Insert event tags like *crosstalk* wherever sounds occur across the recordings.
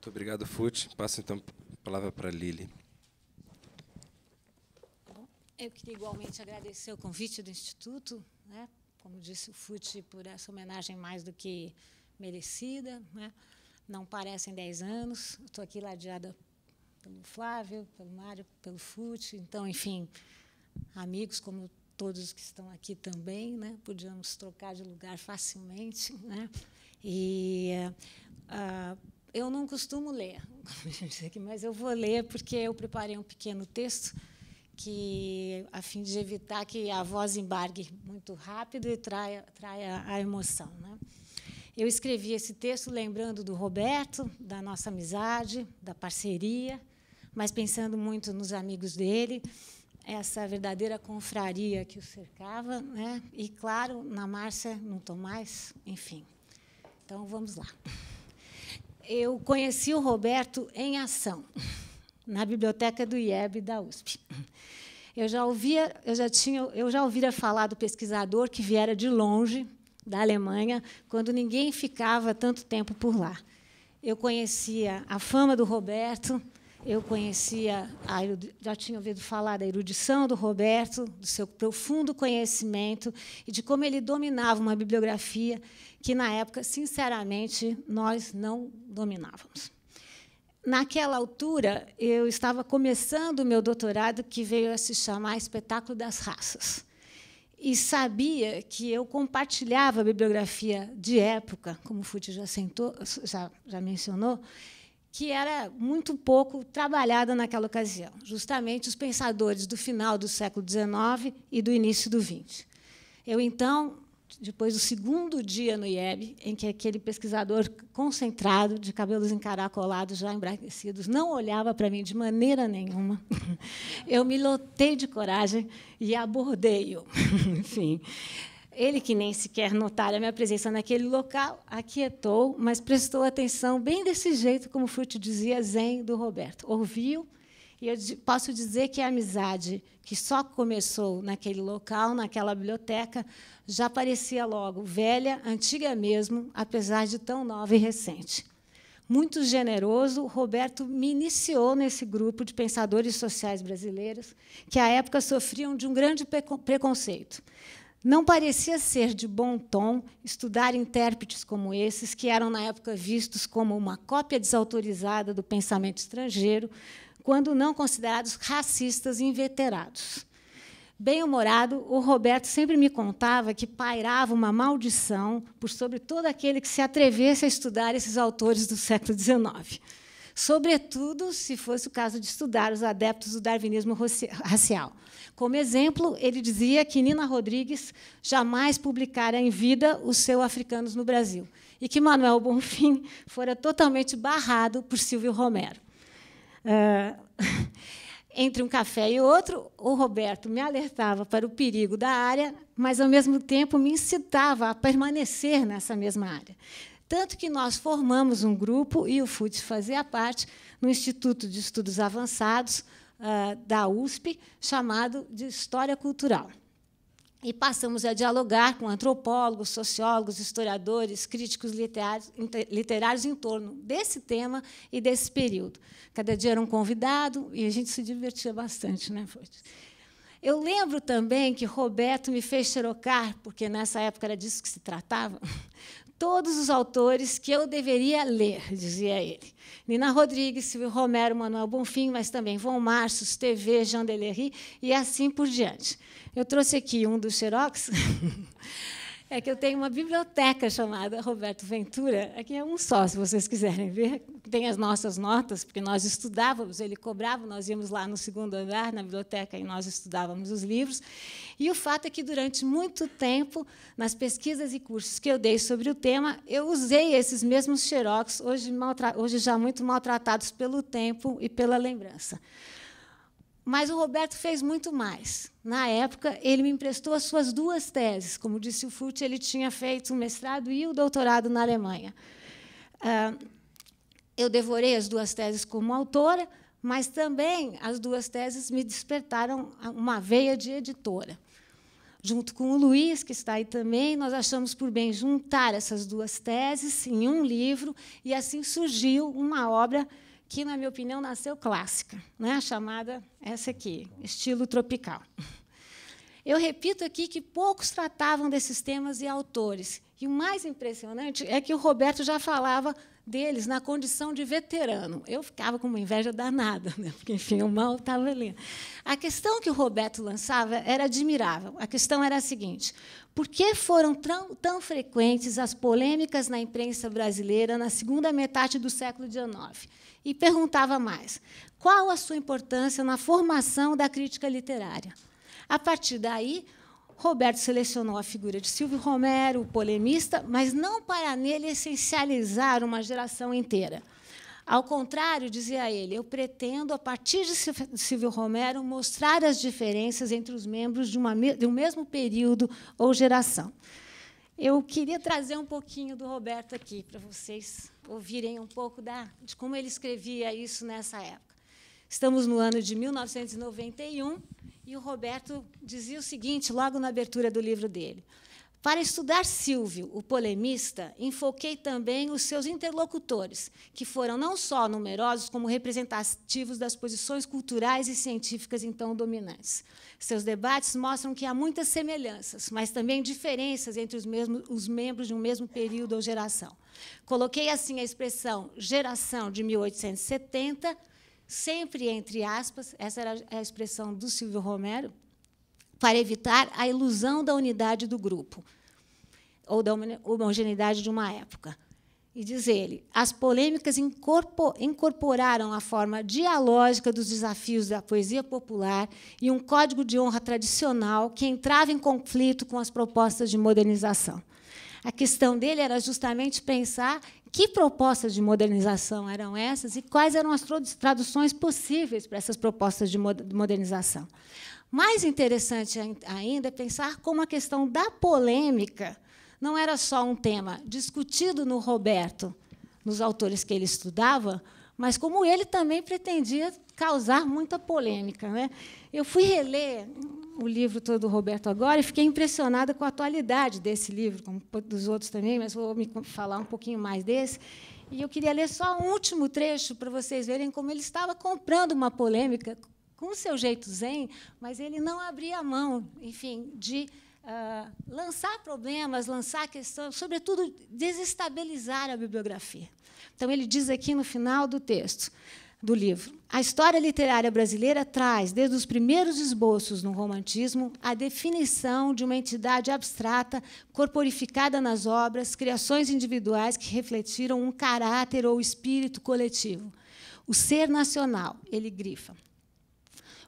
Muito obrigado, Fute. Passo então a palavra para a Lili. Bom, eu queria igualmente agradecer o convite do Instituto, né? como disse o Fute, por essa homenagem mais do que merecida. Né? Não parecem 10 anos, estou aqui ladeada pelo Flávio, pelo Mário, pelo Fute, então, enfim, amigos como todos que estão aqui também, né? Podíamos trocar de lugar facilmente, né? E uh, eu não costumo ler, *laughs* mas eu vou ler porque eu preparei um pequeno texto que a fim de evitar que a voz embargue muito rápido e traia, traia a emoção. Né? Eu escrevi esse texto lembrando do Roberto, da nossa amizade, da parceria, mas pensando muito nos amigos dele, essa verdadeira confraria que o cercava, né? e, claro, na Márcia, no Tomás, enfim. Então, vamos lá. *laughs* eu conheci o Roberto em ação, *laughs* na biblioteca do IEB da USP. Eu já ouvia, eu já tinha, eu já ouvira falar do pesquisador que viera de longe, da Alemanha, quando ninguém ficava tanto tempo por lá. Eu conhecia a fama do Roberto, eu conhecia, a, já tinha ouvido falar da erudição do Roberto, do seu profundo conhecimento e de como ele dominava uma bibliografia que, na época, sinceramente, nós não dominávamos. Naquela altura, eu estava começando o meu doutorado, que veio a se chamar Espetáculo das Raças. E sabia que eu compartilhava a bibliografia de época, como o Futi já, sentou, já, já mencionou, que era muito pouco trabalhada naquela ocasião, justamente os pensadores do final do século XIX e do início do XX. Eu, então, depois do segundo dia no IEB, em que aquele pesquisador concentrado, de cabelos encaracolados, já embraquecidos, não olhava para mim de maneira nenhuma, *laughs* eu me lotei de coragem e abordei-o. *laughs* Enfim, ele, que nem sequer notara a minha presença naquele local, aquietou, mas prestou atenção bem desse jeito, como Furt dizia, zen do Roberto. Ouviu, e eu posso dizer que a amizade que só começou naquele local, naquela biblioteca, já parecia logo velha, antiga mesmo, apesar de tão nova e recente. Muito generoso, Roberto me iniciou nesse grupo de pensadores sociais brasileiros que, à época, sofriam de um grande preconceito. Não parecia ser de bom tom estudar intérpretes como esses, que eram na época vistos como uma cópia desautorizada do pensamento estrangeiro, quando não considerados racistas inveterados. Bem-humorado, o Roberto sempre me contava que pairava uma maldição por sobre todo aquele que se atrevesse a estudar esses autores do século XIX sobretudo se fosse o caso de estudar os adeptos do darwinismo racial. Como exemplo, ele dizia que Nina Rodrigues jamais publicara em vida o seu Africanos no Brasil e que Manuel Bonfim fora totalmente barrado por Silvio Romero. Ah, *laughs* entre um café e outro, o Roberto me alertava para o perigo da área, mas ao mesmo tempo me incitava a permanecer nessa mesma área, tanto que nós formamos um grupo, e o FUTS fazia parte, no Instituto de Estudos Avançados uh, da USP, chamado de História Cultural. E passamos a dialogar com antropólogos, sociólogos, historiadores, críticos literários, literários em torno desse tema e desse período. Cada dia era um convidado e a gente se divertia bastante, né, Futs? Eu lembro também que Roberto me fez xerocar, porque nessa época era disso que se tratava, todos os autores que eu deveria ler, dizia ele. Nina Rodrigues, Silvio Romero, Manuel Bonfim, mas também Von Marços, TV, Jean Delery e assim por diante. Eu trouxe aqui um dos Xerox. *laughs* é que eu tenho uma biblioteca chamada Roberto Ventura. Aqui é um só, se vocês quiserem ver. Tem as nossas notas, porque nós estudávamos, ele cobrava, nós íamos lá no segundo andar, na biblioteca, e nós estudávamos os livros. E o fato é que, durante muito tempo, nas pesquisas e cursos que eu dei sobre o tema, eu usei esses mesmos xerox, hoje, hoje já muito maltratados pelo tempo e pela lembrança. Mas o Roberto fez muito mais. Na época, ele me emprestou as suas duas teses. Como disse o Furt, ele tinha feito o um mestrado e o doutorado na Alemanha. Ah, eu devorei as duas teses como autora, mas também as duas teses me despertaram uma veia de editora. Junto com o Luiz, que está aí também, nós achamos por bem juntar essas duas teses em um livro, e assim surgiu uma obra que, na minha opinião, nasceu clássica, né? chamada essa aqui, estilo tropical. Eu repito aqui que poucos tratavam desses temas e autores. E o mais impressionante é que o Roberto já falava deles na condição de veterano. Eu ficava com uma inveja danada, né? porque, enfim, o mal estava ali. A questão que o Roberto lançava era admirável. A questão era a seguinte: por que foram tão, tão frequentes as polêmicas na imprensa brasileira na segunda metade do século XIX? E perguntava mais: qual a sua importância na formação da crítica literária? A partir daí, Roberto selecionou a figura de Silvio Romero, o polemista, mas não para nele essencializar uma geração inteira. Ao contrário, dizia ele, eu pretendo, a partir de Silvio Romero, mostrar as diferenças entre os membros de, uma, de um mesmo período ou geração. Eu queria trazer um pouquinho do Roberto aqui para vocês ouvirem um pouco da, de como ele escrevia isso nessa época. Estamos no ano de 1991 e o Roberto dizia o seguinte, logo na abertura do livro dele: para estudar Silvio, o polemista, enfoquei também os seus interlocutores, que foram não só numerosos, como representativos das posições culturais e científicas então dominantes. Seus debates mostram que há muitas semelhanças, mas também diferenças entre os, mesmos, os membros de um mesmo período ou geração. Coloquei assim a expressão geração de 1870, sempre entre aspas, essa era a expressão do Silvio Romero, para evitar a ilusão da unidade do grupo ou da homogeneidade de uma época. E diz ele: as polêmicas incorporaram a forma dialógica dos desafios da poesia popular e um código de honra tradicional que entrava em conflito com as propostas de modernização. A questão dele era justamente pensar que propostas de modernização eram essas e quais eram as traduções possíveis para essas propostas de modernização. Mais interessante ainda é pensar como a questão da polêmica não era só um tema discutido no Roberto, nos autores que ele estudava, mas como ele também pretendia causar muita polêmica. Né? Eu fui reler o livro todo do Roberto agora e fiquei impressionada com a atualidade desse livro, como dos outros também, mas vou me falar um pouquinho mais desse. E eu queria ler só um último trecho para vocês verem como ele estava comprando uma polêmica com seu jeito zen, mas ele não abria mão, enfim, de uh, lançar problemas, lançar questões, sobretudo desestabilizar a bibliografia. Então ele diz aqui no final do texto do livro. A história literária brasileira traz, desde os primeiros esboços no romantismo, a definição de uma entidade abstrata, corporificada nas obras, criações individuais que refletiram um caráter ou espírito coletivo. O ser nacional, ele grifa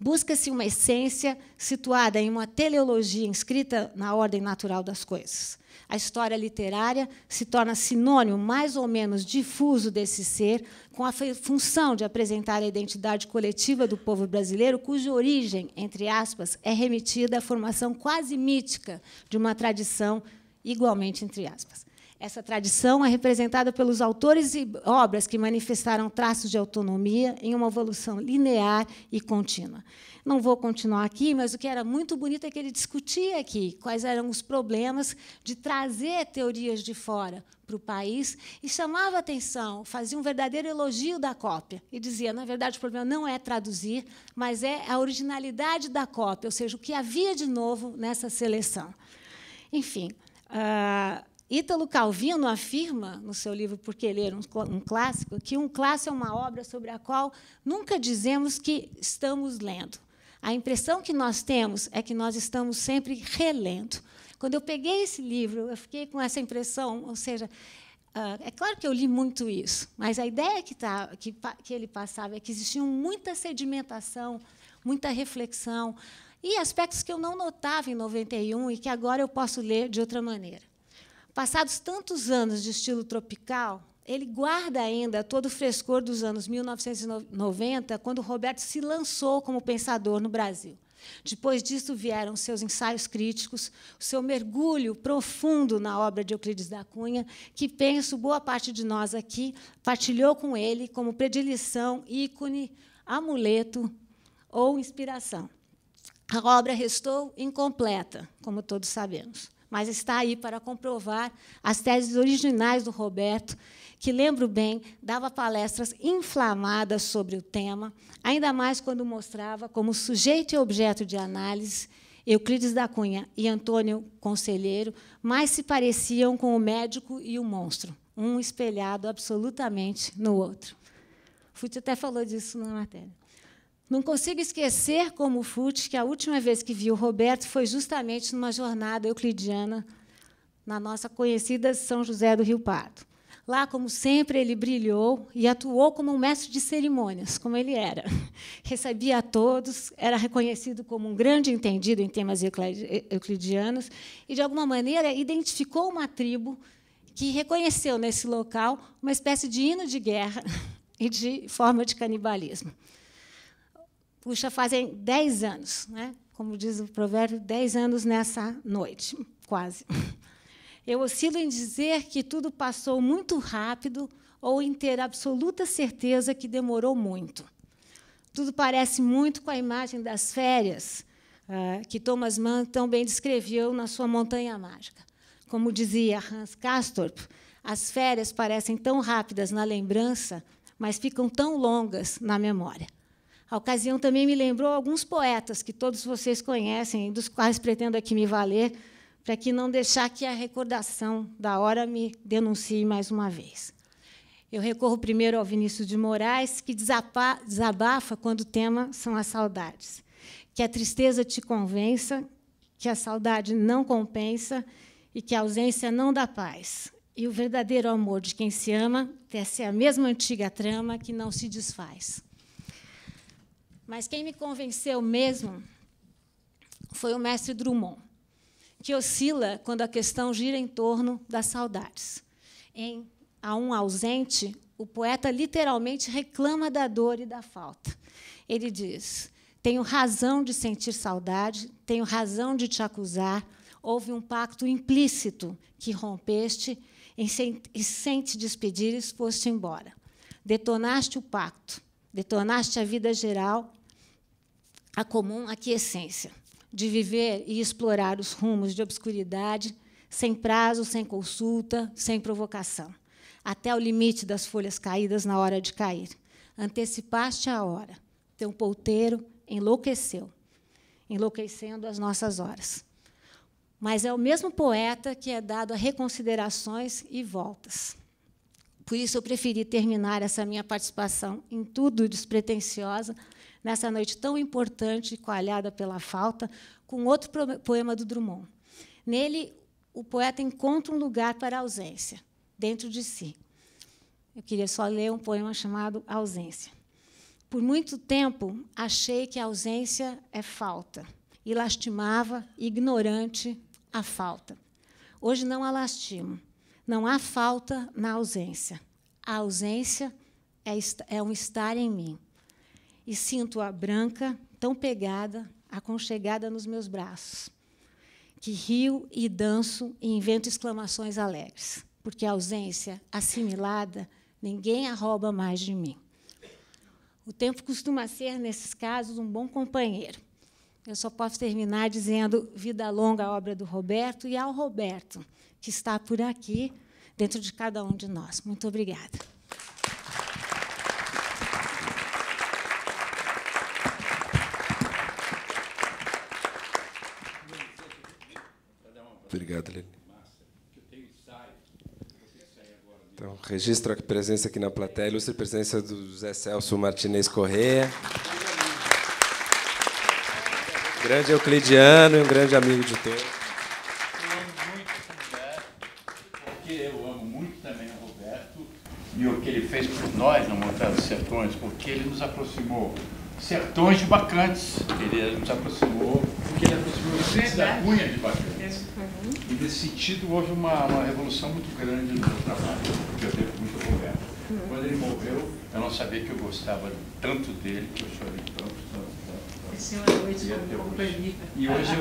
busca-se uma essência situada em uma teleologia inscrita na ordem natural das coisas. A história literária se torna sinônimo mais ou menos difuso desse ser, com a função de apresentar a identidade coletiva do povo brasileiro, cuja origem, entre aspas, é remetida à formação quase mítica de uma tradição igualmente entre aspas. Essa tradição é representada pelos autores e obras que manifestaram traços de autonomia em uma evolução linear e contínua. Não vou continuar aqui, mas o que era muito bonito é que ele discutia aqui quais eram os problemas de trazer teorias de fora para o país e chamava atenção, fazia um verdadeiro elogio da cópia e dizia: na verdade, o problema não é traduzir, mas é a originalidade da cópia, ou seja, o que havia de novo nessa seleção. Enfim. Uh, Ítalo Calvino afirma, no seu livro Porque Ler um, um Clássico, que um clássico é uma obra sobre a qual nunca dizemos que estamos lendo. A impressão que nós temos é que nós estamos sempre relendo. Quando eu peguei esse livro, eu fiquei com essa impressão, ou seja, ah, é claro que eu li muito isso, mas a ideia que, tá, que, que ele passava é que existia muita sedimentação, muita reflexão, e aspectos que eu não notava em 91 e que agora eu posso ler de outra maneira. Passados tantos anos de estilo tropical, ele guarda ainda todo o frescor dos anos 1990, quando Roberto se lançou como pensador no Brasil. Depois disso vieram seus ensaios críticos, o seu mergulho profundo na obra de Euclides da Cunha, que penso boa parte de nós aqui partilhou com ele como predileção, ícone, amuleto ou inspiração. A obra restou incompleta, como todos sabemos mas está aí para comprovar as teses originais do Roberto, que, lembro bem, dava palestras inflamadas sobre o tema, ainda mais quando mostrava como sujeito e objeto de análise Euclides da Cunha e Antônio Conselheiro mais se pareciam com o médico e o monstro, um espelhado absolutamente no outro. Fute até falou disso na matéria. Não consigo esquecer como Fute que a última vez que vi o Roberto foi justamente numa jornada euclidiana na nossa conhecida São José do Rio Pardo. Lá, como sempre, ele brilhou e atuou como um mestre de cerimônias, como ele era. *laughs* Recebia a todos, era reconhecido como um grande entendido em temas euclidianos e, de alguma maneira, identificou uma tribo que reconheceu nesse local uma espécie de hino de guerra *laughs* e de forma de canibalismo. Puxa, fazem 10 anos, né? como diz o provérbio, 10 anos nessa noite, quase. Eu oscilo em dizer que tudo passou muito rápido ou em ter absoluta certeza que demorou muito. Tudo parece muito com a imagem das férias uh, que Thomas Mann tão bem descreveu na sua Montanha Mágica. Como dizia Hans Castorp, as férias parecem tão rápidas na lembrança, mas ficam tão longas na memória. A ocasião também me lembrou alguns poetas que todos vocês conhecem, dos quais pretendo aqui me valer, para que não deixar que a recordação da hora me denuncie mais uma vez. Eu recorro primeiro ao Vinícius de Moraes, que desabafa quando o tema são as saudades. Que a tristeza te convença, que a saudade não compensa e que a ausência não dá paz. E o verdadeiro amor de quem se ama tece é a mesma antiga trama que não se desfaz. Mas quem me convenceu mesmo foi o mestre Drummond, que oscila quando a questão gira em torno das saudades. Em A Um Ausente, o poeta literalmente reclama da dor e da falta. Ele diz: Tenho razão de sentir saudade, tenho razão de te acusar. Houve um pacto implícito que rompeste e sem te despedir, exposto embora. Detonaste o pacto, detonaste a vida geral a comum aquiescência, de viver e explorar os rumos de obscuridade, sem prazo, sem consulta, sem provocação, até o limite das folhas caídas na hora de cair. Antecipaste a hora. Teu ponteiro enlouqueceu, enlouquecendo as nossas horas. Mas é o mesmo poeta que é dado a reconsiderações e voltas. Por isso eu preferi terminar essa minha participação em tudo despretensiosa nessa noite tão importante, coalhada pela falta, com outro poema do Drummond. Nele, o poeta encontra um lugar para a ausência, dentro de si. Eu queria só ler um poema chamado Ausência. Por muito tempo, achei que a ausência é falta, e lastimava, ignorante, a falta. Hoje não a lastimo. Não há falta na ausência. A ausência é, é um estar em mim e sinto-a branca, tão pegada, aconchegada nos meus braços, que rio e danço e invento exclamações alegres, porque a ausência assimilada ninguém a rouba mais de mim. O tempo costuma ser, nesses casos, um bom companheiro. Eu só posso terminar dizendo vida longa à obra do Roberto e ao Roberto, que está por aqui, dentro de cada um de nós. Muito obrigada. Obrigado, Lili. Então, registro a presença aqui na plateia, ilustre presença do Zé Celso Martinez Correia. Grande euclidiano e um grande amigo de teu. Eu amo muito porque eu amo muito também o Roberto e o que ele fez por nós no Montanha dos Sertões, porque ele nos aproximou. Sertões de Bacantes, ele nos aproximou, porque ele aproximou o da Cunha de Bacantes. E nesse sentido houve uma, uma revolução muito grande no meu trabalho, que eu devo muito ao Quando ele morreu, eu não sabia que eu gostava tanto dele, que eu chorei tanto, tanto, tanto. Esse é noite e, hoje. e hoje,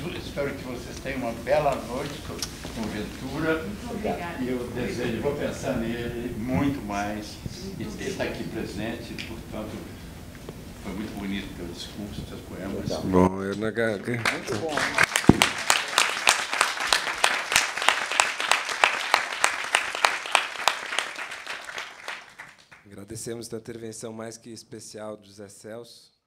hoje espero que vocês tenham uma bela noite com Ventura. Muito obrigada. E eu desejo, vou pensar nele muito mais e estar aqui presente, portanto, foi muito bonito teu discurso, teus poemas. Bom, eu na Muito bom. Agradecemos a intervenção mais que especial do José Celso,